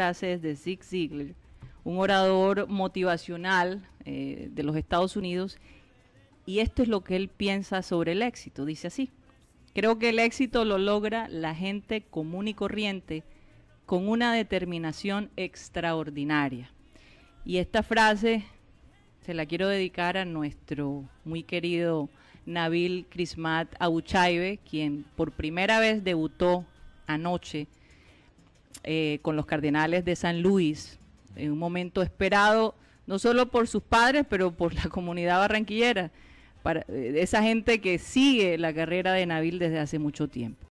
frases de Zig Ziglar, un orador motivacional eh, de los Estados Unidos, y esto es lo que él piensa sobre el éxito. Dice así, creo que el éxito lo logra la gente común y corriente con una determinación extraordinaria. Y esta frase se la quiero dedicar a nuestro muy querido Nabil Crismat Abuchaibe, quien por primera vez debutó anoche eh, con los Cardenales de San Luis, en un momento esperado, no solo por sus padres, pero por la comunidad barranquillera, para eh, esa gente que sigue la carrera de Nabil desde hace mucho tiempo.